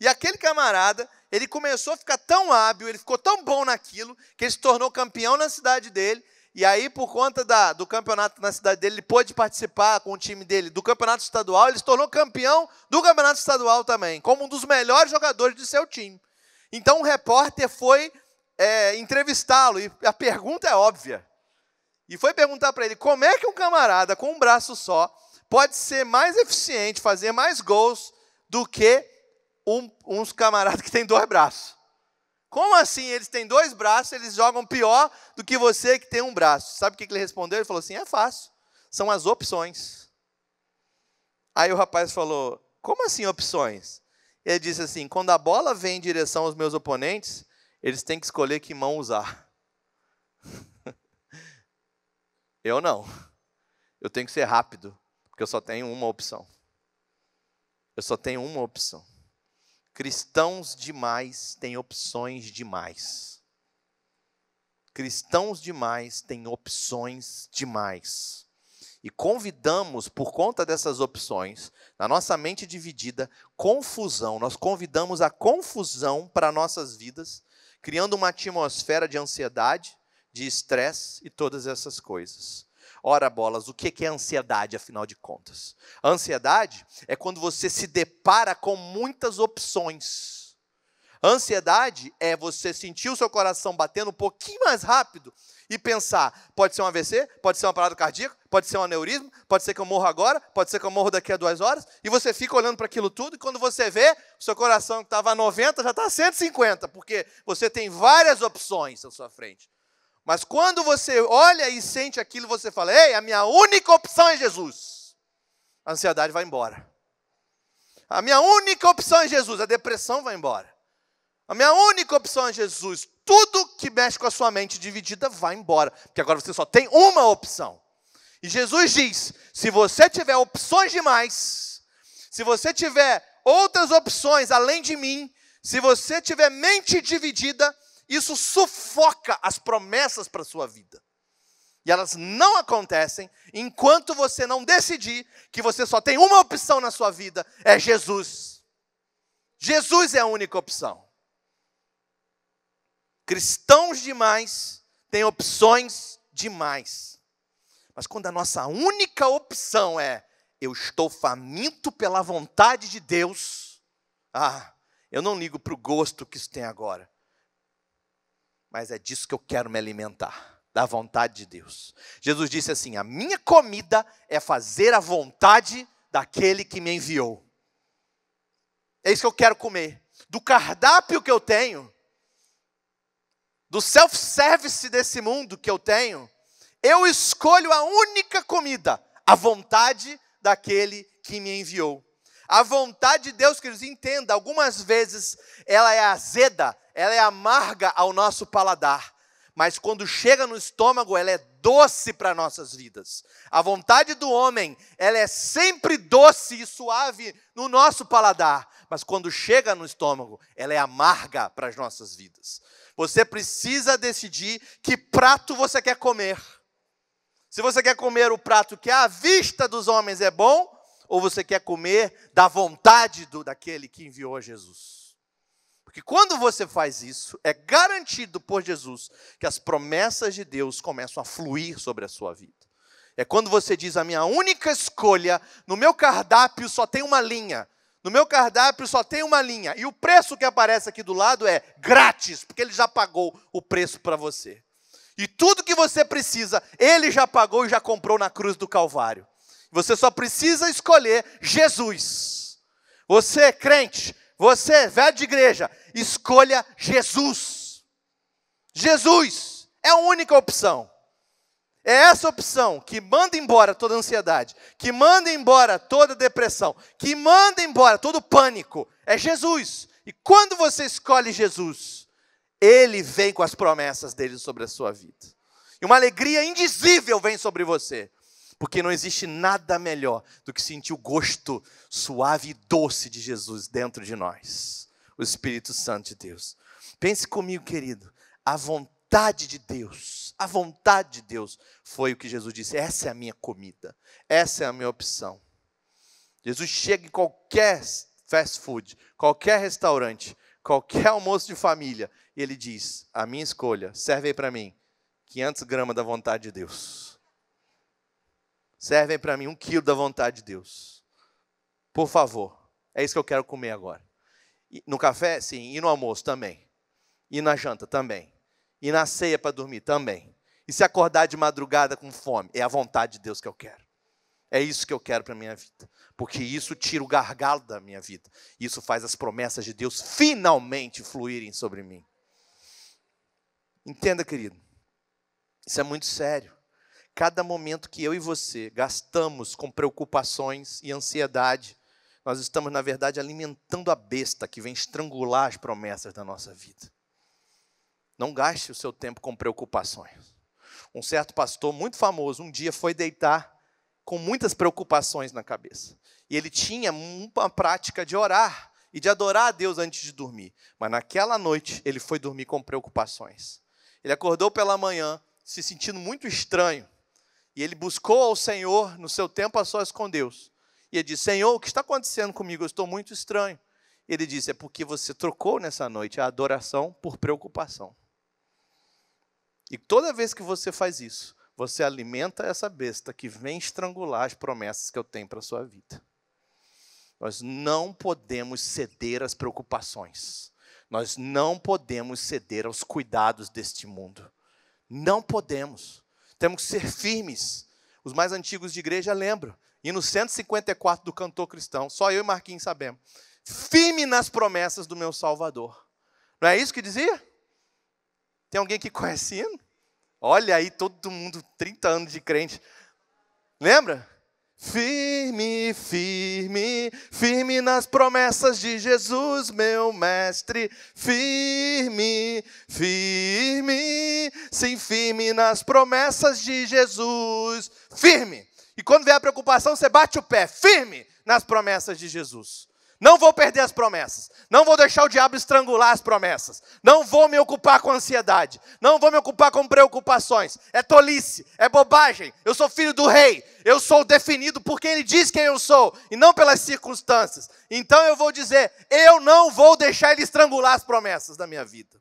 E aquele camarada, ele começou a ficar tão hábil, ele ficou tão bom naquilo, que ele se tornou campeão na cidade dele e aí, por conta da, do campeonato na cidade dele, ele pôde participar com o time dele do campeonato estadual. Ele se tornou campeão do campeonato estadual também, como um dos melhores jogadores de seu time. Então, um repórter foi é, entrevistá-lo e a pergunta é óbvia. E foi perguntar para ele como é que um camarada com um braço só pode ser mais eficiente, fazer mais gols do que um, uns camaradas que têm dois braços. Como assim? Eles têm dois braços, eles jogam pior do que você que tem um braço. Sabe o que ele respondeu? Ele falou assim: é fácil, são as opções. Aí o rapaz falou: como assim opções? Ele disse assim: quando a bola vem em direção aos meus oponentes, eles têm que escolher que mão usar. (laughs) eu não. Eu tenho que ser rápido, porque eu só tenho uma opção. Eu só tenho uma opção. Cristãos demais têm opções demais. Cristãos demais têm opções demais. E convidamos, por conta dessas opções, na nossa mente dividida, confusão. Nós convidamos a confusão para nossas vidas, criando uma atmosfera de ansiedade, de estresse e todas essas coisas. Ora, bolas, o que é ansiedade, afinal de contas? ansiedade é quando você se depara com muitas opções. ansiedade é você sentir o seu coração batendo um pouquinho mais rápido e pensar: pode ser um AVC, pode ser uma parada cardíaca, pode ser um aneurisma, pode ser que eu morro agora, pode ser que eu morro daqui a duas horas, e você fica olhando para aquilo tudo, e quando você vê, o seu coração que estava a 90 já está a 150, porque você tem várias opções à sua frente. Mas quando você olha e sente aquilo, você fala: Ei, a minha única opção é Jesus. A ansiedade vai embora. A minha única opção é Jesus. A depressão vai embora. A minha única opção é Jesus. Tudo que mexe com a sua mente dividida vai embora. Porque agora você só tem uma opção. E Jesus diz: se você tiver opções demais, se você tiver outras opções além de mim, se você tiver mente dividida, isso sufoca as promessas para a sua vida. E elas não acontecem enquanto você não decidir que você só tem uma opção na sua vida: é Jesus. Jesus é a única opção. Cristãos demais têm opções demais. Mas quando a nossa única opção é eu estou faminto pela vontade de Deus, ah, eu não ligo para o gosto que isso tem agora mas é disso que eu quero me alimentar, da vontade de Deus. Jesus disse assim: A minha comida é fazer a vontade daquele que me enviou. É isso que eu quero comer. Do cardápio que eu tenho, do self-service desse mundo que eu tenho, eu escolho a única comida, a vontade daquele que me enviou. A vontade de Deus, queridos, entenda, algumas vezes ela é azeda, ela é amarga ao nosso paladar, mas quando chega no estômago, ela é doce para nossas vidas. A vontade do homem, ela é sempre doce e suave no nosso paladar, mas quando chega no estômago, ela é amarga para as nossas vidas. Você precisa decidir que prato você quer comer. Se você quer comer o prato que à vista dos homens é bom, ou você quer comer da vontade do, daquele que enviou Jesus? Porque quando você faz isso, é garantido por Jesus que as promessas de Deus começam a fluir sobre a sua vida. É quando você diz: a minha única escolha, no meu cardápio só tem uma linha. No meu cardápio só tem uma linha. E o preço que aparece aqui do lado é grátis, porque ele já pagou o preço para você. E tudo que você precisa, ele já pagou e já comprou na cruz do Calvário. Você só precisa escolher Jesus. Você é crente, você é velho de igreja, escolha Jesus. Jesus é a única opção. É essa opção que manda embora toda ansiedade, que manda embora toda depressão, que manda embora todo pânico. É Jesus. E quando você escolhe Jesus, ele vem com as promessas dele sobre a sua vida. E uma alegria indizível vem sobre você porque não existe nada melhor do que sentir o gosto suave e doce de Jesus dentro de nós, o Espírito Santo de Deus. Pense comigo, querido, a vontade de Deus, a vontade de Deus foi o que Jesus disse: essa é a minha comida, essa é a minha opção. Jesus chega em qualquer fast food, qualquer restaurante, qualquer almoço de família, e ele diz: a minha escolha, serve aí para mim, 500 gramas da vontade de Deus servem para mim um quilo da vontade de Deus. Por favor, é isso que eu quero comer agora. E no café, sim, e no almoço também. E na janta também. E na ceia para dormir também. E se acordar de madrugada com fome, é a vontade de Deus que eu quero. É isso que eu quero para a minha vida. Porque isso tira o gargalo da minha vida. Isso faz as promessas de Deus finalmente fluírem sobre mim. Entenda, querido. Isso é muito sério cada momento que eu e você gastamos com preocupações e ansiedade, nós estamos, na verdade, alimentando a besta que vem estrangular as promessas da nossa vida. Não gaste o seu tempo com preocupações. Um certo pastor muito famoso um dia foi deitar com muitas preocupações na cabeça. E ele tinha uma prática de orar e de adorar a Deus antes de dormir. Mas naquela noite ele foi dormir com preocupações. Ele acordou pela manhã se sentindo muito estranho, e ele buscou ao Senhor no seu tempo a sós com Deus. E ele disse: Senhor, o que está acontecendo comigo? Eu estou muito estranho. Ele disse: É porque você trocou nessa noite a adoração por preocupação. E toda vez que você faz isso, você alimenta essa besta que vem estrangular as promessas que eu tenho para a sua vida. Nós não podemos ceder às preocupações. Nós não podemos ceder aos cuidados deste mundo. Não podemos. Temos que ser firmes. Os mais antigos de igreja lembram. E no 154 do cantor cristão, só eu e Marquinhos sabemos. Firme nas promessas do meu Salvador. Não é isso que dizia? Tem alguém que conhece hino? Olha aí, todo mundo, 30 anos de crente. Lembra? Firme, firme, firme nas promessas de Jesus, meu mestre. Firme, firme, sim, firme nas promessas de Jesus. Firme. E quando vier a preocupação, você bate o pé, firme nas promessas de Jesus. Não vou perder as promessas. Não vou deixar o diabo estrangular as promessas. Não vou me ocupar com ansiedade. Não vou me ocupar com preocupações. É tolice, é bobagem. Eu sou filho do rei. Eu sou definido por quem ele diz quem eu sou e não pelas circunstâncias. Então eu vou dizer: eu não vou deixar ele estrangular as promessas da minha vida.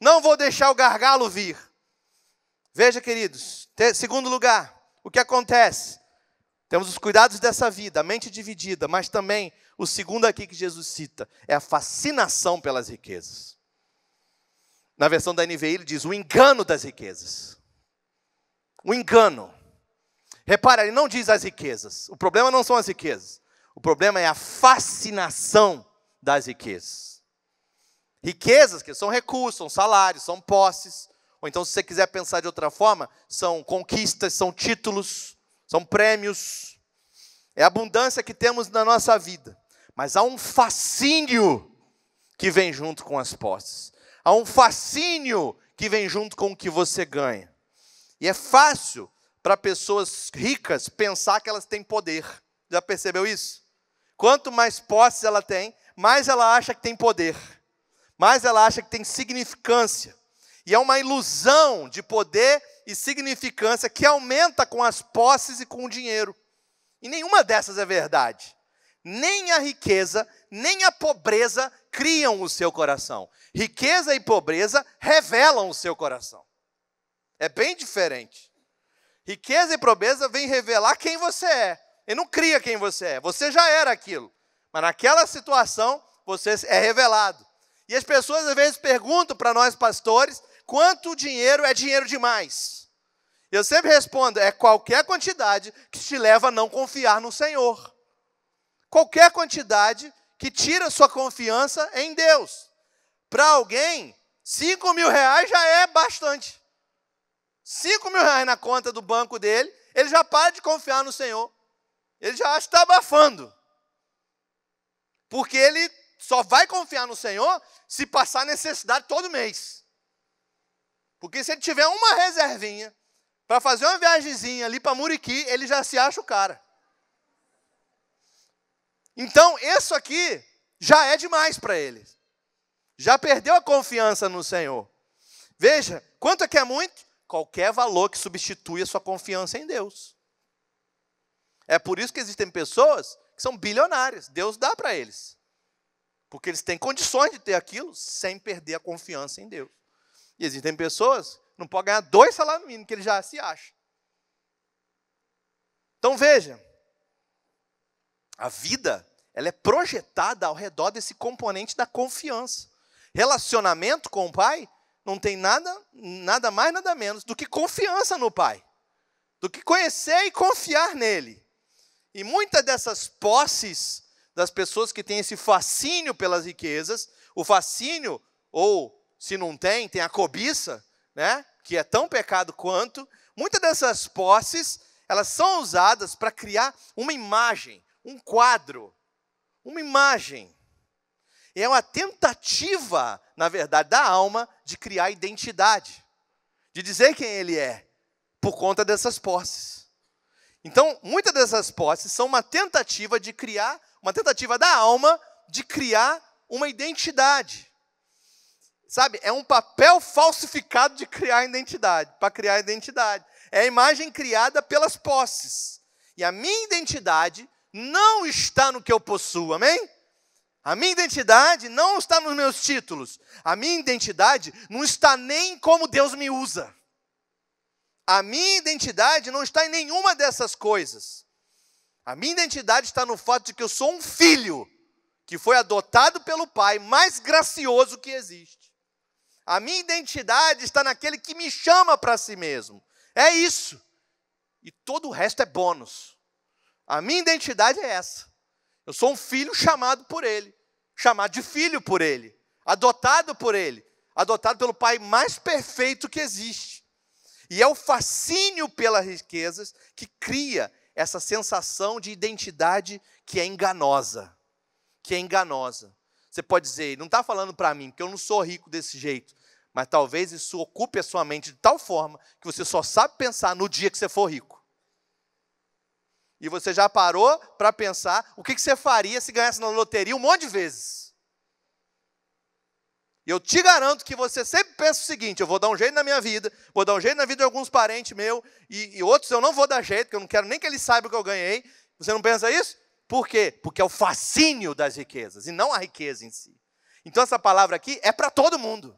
Não vou deixar o gargalo vir. Veja, queridos, segundo lugar, o que acontece? Temos os cuidados dessa vida, a mente dividida, mas também o segundo aqui que Jesus cita é a fascinação pelas riquezas. Na versão da NVI ele diz o engano das riquezas. O engano. Repara, ele não diz as riquezas. O problema não são as riquezas. O problema é a fascinação das riquezas. Riquezas que são recursos, são salários, são posses. Ou então, se você quiser pensar de outra forma, são conquistas, são títulos, são prêmios. É a abundância que temos na nossa vida mas há um fascínio que vem junto com as posses. Há um fascínio que vem junto com o que você ganha. E é fácil para pessoas ricas pensar que elas têm poder. Já percebeu isso? Quanto mais posses ela tem, mais ela acha que tem poder, mais ela acha que tem significância. E é uma ilusão de poder e significância que aumenta com as posses e com o dinheiro. E nenhuma dessas é verdade nem a riqueza, nem a pobreza criam o seu coração. Riqueza e pobreza revelam o seu coração. É bem diferente. Riqueza e pobreza vêm revelar quem você é. E não cria quem você é. Você já era aquilo. Mas naquela situação, você é revelado. E as pessoas às vezes perguntam para nós pastores quanto dinheiro é dinheiro demais. Eu sempre respondo: é qualquer quantidade que te leva a não confiar no Senhor qualquer quantidade que tira sua confiança em Deus. Para alguém, 5 mil reais já é bastante. 5 mil reais na conta do banco dele, ele já para de confiar no Senhor. Ele já está abafando. Porque ele só vai confiar no Senhor se passar necessidade todo mês. Porque se ele tiver uma reservinha para fazer uma viagemzinha ali para Muriqui, ele já se acha o cara. Então, isso aqui já é demais para eles. Já perdeu a confiança no Senhor. Veja, quanto é que é muito? Qualquer valor que substitui a sua confiança em Deus. É por isso que existem pessoas que são bilionárias. Deus dá para eles. Porque eles têm condições de ter aquilo sem perder a confiança em Deus. E existem pessoas que não podem ganhar dois salários mínimos, que ele já se acha. Então veja, a vida, ela é projetada ao redor desse componente da confiança. Relacionamento com o pai não tem nada, nada mais, nada menos do que confiança no pai, do que conhecer e confiar nele. E muitas dessas posses das pessoas que têm esse fascínio pelas riquezas, o fascínio ou se não tem, tem a cobiça, né? Que é tão pecado quanto. Muitas dessas posses, elas são usadas para criar uma imagem um quadro, uma imagem. É uma tentativa, na verdade, da alma de criar identidade, de dizer quem ele é, por conta dessas posses. Então, muitas dessas posses são uma tentativa de criar, uma tentativa da alma de criar uma identidade. Sabe? É um papel falsificado de criar identidade, para criar identidade. É a imagem criada pelas posses. E a minha identidade não está no que eu possuo, amém? A minha identidade não está nos meus títulos. A minha identidade não está nem como Deus me usa. A minha identidade não está em nenhuma dessas coisas. A minha identidade está no fato de que eu sou um filho que foi adotado pelo Pai mais gracioso que existe. A minha identidade está naquele que me chama para si mesmo. É isso. E todo o resto é bônus. A minha identidade é essa. Eu sou um filho chamado por ele, chamado de filho por ele, adotado por ele, adotado pelo pai mais perfeito que existe. E é o fascínio pelas riquezas que cria essa sensação de identidade que é enganosa. Que é enganosa. Você pode dizer, não está falando para mim, porque eu não sou rico desse jeito. Mas talvez isso ocupe a sua mente de tal forma que você só sabe pensar no dia que você for rico. E você já parou para pensar o que, que você faria se ganhasse na loteria um monte de vezes. E eu te garanto que você sempre pensa o seguinte: eu vou dar um jeito na minha vida, vou dar um jeito na vida de alguns parentes meus, e, e outros eu não vou dar jeito, porque eu não quero nem que eles saibam o que eu ganhei. Você não pensa isso? Por quê? Porque é o fascínio das riquezas e não a riqueza em si. Então essa palavra aqui é para todo mundo.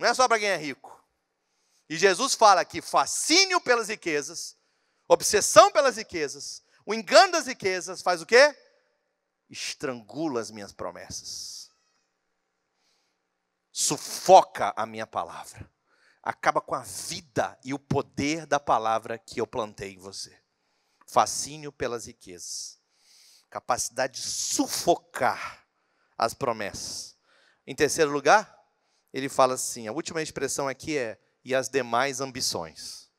Não é só para quem é rico. E Jesus fala que fascínio pelas riquezas Obsessão pelas riquezas, o engano das riquezas faz o quê? Estrangula as minhas promessas. Sufoca a minha palavra. Acaba com a vida e o poder da palavra que eu plantei em você. Fascínio pelas riquezas. Capacidade de sufocar as promessas. Em terceiro lugar, ele fala assim: a última expressão aqui é e as demais ambições.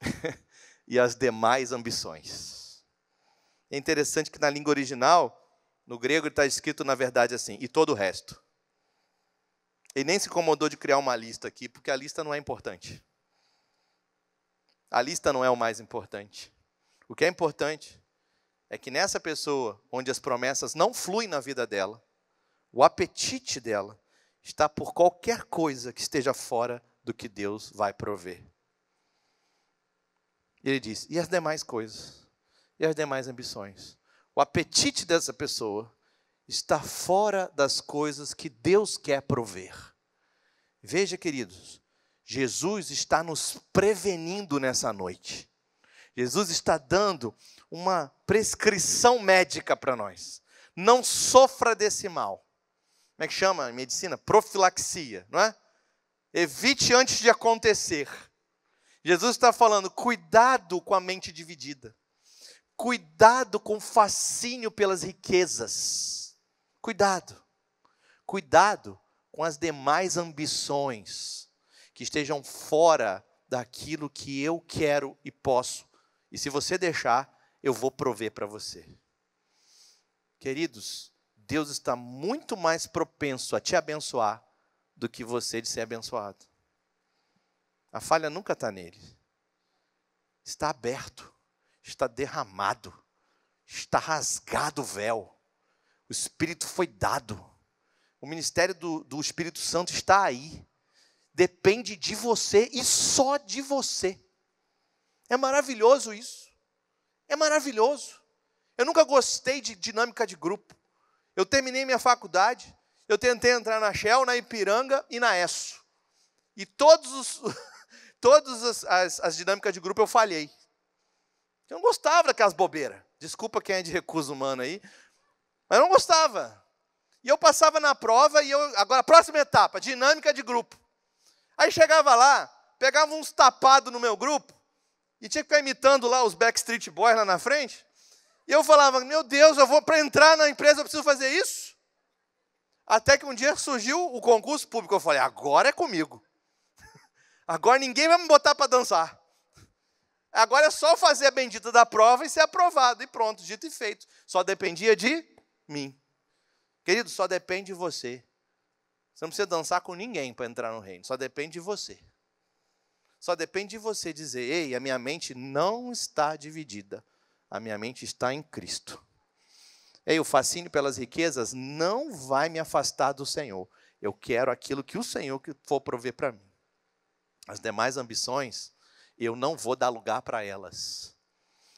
(laughs) e as demais ambições. É interessante que na língua original, no grego, está escrito, na verdade, assim, e todo o resto. Ele nem se incomodou de criar uma lista aqui, porque a lista não é importante. A lista não é o mais importante. O que é importante é que nessa pessoa, onde as promessas não fluem na vida dela, o apetite dela está por qualquer coisa que esteja fora do que Deus vai prover ele diz: e as demais coisas? E as demais ambições? O apetite dessa pessoa está fora das coisas que Deus quer prover. Veja, queridos, Jesus está nos prevenindo nessa noite. Jesus está dando uma prescrição médica para nós. Não sofra desse mal. Como é que chama em medicina? Profilaxia, não é? Evite antes de acontecer. Jesus está falando: cuidado com a mente dividida, cuidado com o fascínio pelas riquezas, cuidado, cuidado com as demais ambições que estejam fora daquilo que eu quero e posso, e se você deixar, eu vou prover para você. Queridos, Deus está muito mais propenso a te abençoar do que você de ser abençoado. A falha nunca está nele. Está aberto, está derramado, está rasgado o véu. O Espírito foi dado. O ministério do, do Espírito Santo está aí. Depende de você e só de você. É maravilhoso isso. É maravilhoso. Eu nunca gostei de dinâmica de grupo. Eu terminei minha faculdade, eu tentei entrar na Shell, na Ipiranga e na ESSO. E todos os todas as, as, as dinâmicas de grupo eu falhei. Eu não gostava daquelas bobeiras. Desculpa quem é de recurso humano aí. Mas eu não gostava. E eu passava na prova e eu. Agora, próxima etapa, dinâmica de grupo. Aí chegava lá, pegava uns tapados no meu grupo e tinha que ficar imitando lá os Backstreet Boys lá na frente. E eu falava, meu Deus, eu vou para entrar na empresa, eu preciso fazer isso. Até que um dia surgiu o concurso público. Eu falei, agora é comigo. Agora ninguém vai me botar para dançar. Agora é só fazer a bendita da prova e ser aprovado. E pronto, dito e feito. Só dependia de mim. Querido, só depende de você. Você não precisa dançar com ninguém para entrar no reino. Só depende de você. Só depende de você dizer: ei, a minha mente não está dividida. A minha mente está em Cristo. Ei, o fascínio pelas riquezas não vai me afastar do Senhor. Eu quero aquilo que o Senhor for prover para mim. As demais ambições, eu não vou dar lugar para elas.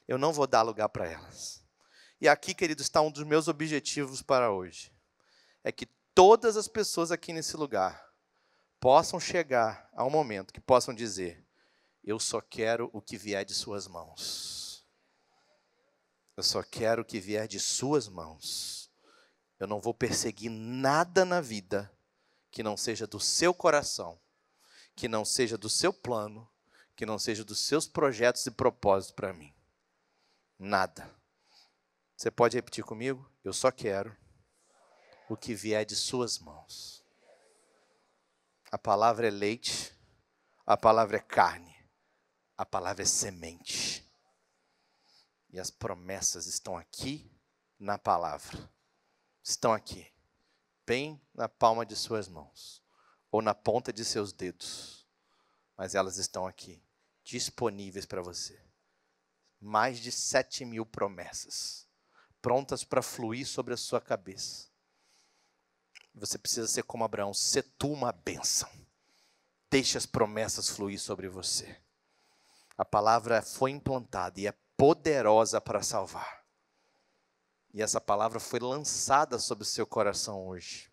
Eu não vou dar lugar para elas. E aqui, querido, está um dos meus objetivos para hoje. É que todas as pessoas aqui nesse lugar possam chegar a um momento que possam dizer: Eu só quero o que vier de Suas mãos. Eu só quero o que vier de Suas mãos. Eu não vou perseguir nada na vida que não seja do seu coração que não seja do seu plano, que não seja dos seus projetos e propósitos para mim. Nada. Você pode repetir comigo? Eu só quero o que vier de suas mãos. A palavra é leite, a palavra é carne, a palavra é semente. E as promessas estão aqui na palavra. Estão aqui, bem na palma de suas mãos ou na ponta de seus dedos, mas elas estão aqui, disponíveis para você. Mais de 7 mil promessas, prontas para fluir sobre a sua cabeça. Você precisa ser como Abraão, ser tu uma bênção. Deixe as promessas fluir sobre você. A palavra foi implantada e é poderosa para salvar. E essa palavra foi lançada sobre o seu coração hoje.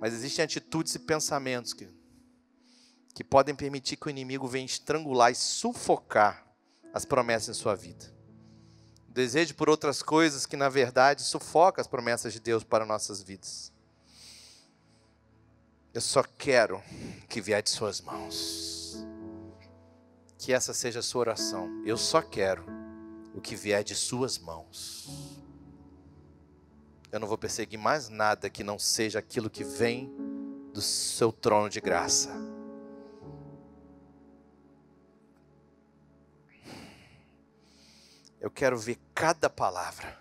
Mas existem atitudes e pensamentos que, que podem permitir que o inimigo venha estrangular e sufocar as promessas em sua vida. desejo por outras coisas que, na verdade, sufoca as promessas de Deus para nossas vidas. Eu só quero que vier de suas mãos. Que essa seja a sua oração. Eu só quero o que vier de suas mãos eu não vou perseguir mais nada que não seja aquilo que vem do seu trono de graça. Eu quero ver cada palavra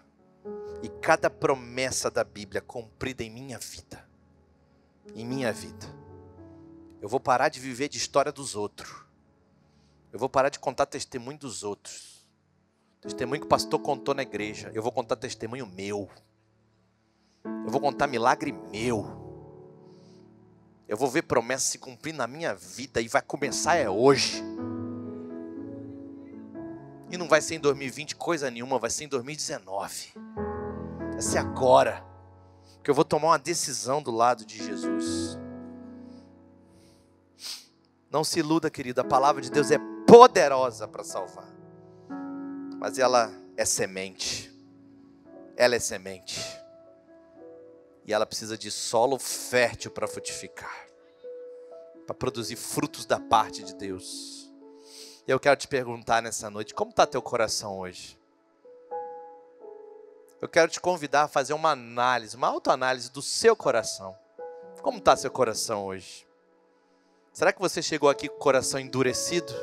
e cada promessa da Bíblia cumprida em minha vida. Em minha vida. Eu vou parar de viver de história dos outros. Eu vou parar de contar testemunho dos outros. Testemunho que o pastor contou na igreja. Eu vou contar testemunho meu. Eu vou contar milagre meu. Eu vou ver promessa se cumprir na minha vida e vai começar é hoje. E não vai ser em 2020 coisa nenhuma, vai ser em 2019. Vai ser agora. Que eu vou tomar uma decisão do lado de Jesus. Não se iluda, querido. A palavra de Deus é poderosa para salvar. Mas ela é semente. Ela é semente. E ela precisa de solo fértil para frutificar, para produzir frutos da parte de Deus. Eu quero te perguntar nessa noite, como está teu coração hoje? Eu quero te convidar a fazer uma análise, uma autoanálise do seu coração. Como está seu coração hoje? Será que você chegou aqui com o coração endurecido?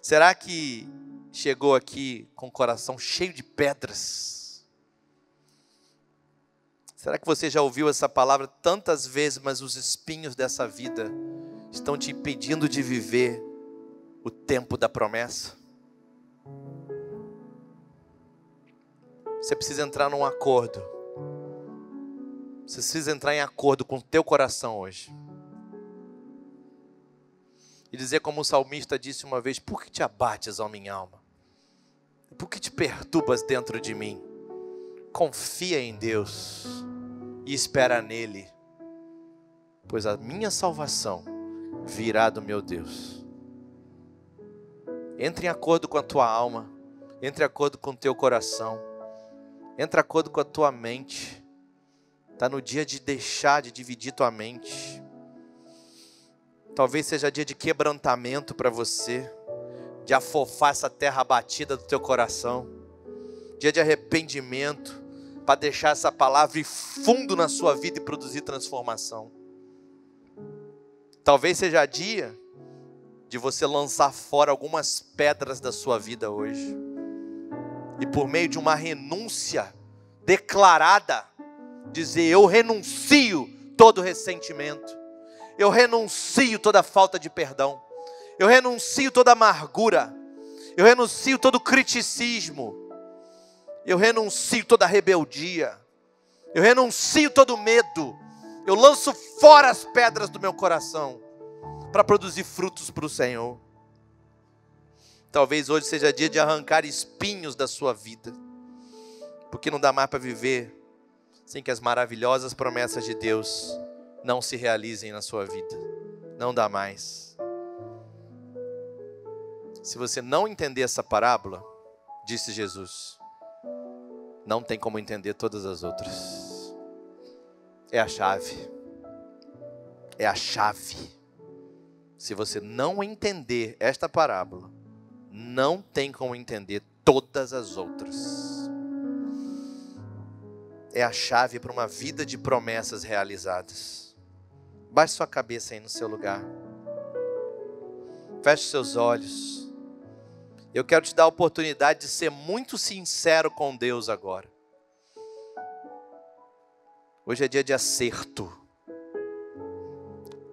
Será que chegou aqui com o coração cheio de pedras? Será que você já ouviu essa palavra tantas vezes, mas os espinhos dessa vida estão te impedindo de viver o tempo da promessa? Você precisa entrar num acordo. Você precisa entrar em acordo com o teu coração hoje. E dizer como o salmista disse uma vez: Por que te abates, ó minha alma? Por que te perturbas dentro de mim? confia em Deus e espera nele, pois a minha salvação virá do meu Deus. Entre em acordo com a tua alma, entre em acordo com o teu coração, entre em acordo com a tua mente. Está no dia de deixar de dividir tua mente. Talvez seja dia de quebrantamento para você, de afofar essa terra batida do teu coração, dia de arrependimento, para deixar essa palavra fundo na sua vida e produzir transformação. Talvez seja dia de você lançar fora algumas pedras da sua vida hoje. E por meio de uma renúncia declarada, dizer: Eu renuncio todo ressentimento, eu renuncio toda falta de perdão, eu renuncio toda amargura, eu renuncio todo criticismo, eu renuncio toda rebeldia. Eu renuncio todo medo. Eu lanço fora as pedras do meu coração para produzir frutos para o Senhor. Talvez hoje seja dia de arrancar espinhos da sua vida, porque não dá mais para viver sem que as maravilhosas promessas de Deus não se realizem na sua vida. Não dá mais. Se você não entender essa parábola, disse Jesus, não tem como entender todas as outras. É a chave. É a chave. Se você não entender esta parábola, não tem como entender todas as outras. É a chave para uma vida de promessas realizadas. Baixe sua cabeça aí no seu lugar. Feche seus olhos. Eu quero te dar a oportunidade de ser muito sincero com Deus agora. Hoje é dia de acerto.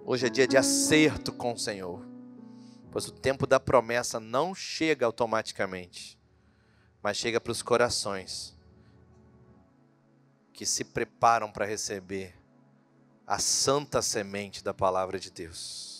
Hoje é dia de acerto com o Senhor. Pois o tempo da promessa não chega automaticamente, mas chega para os corações que se preparam para receber a santa semente da palavra de Deus.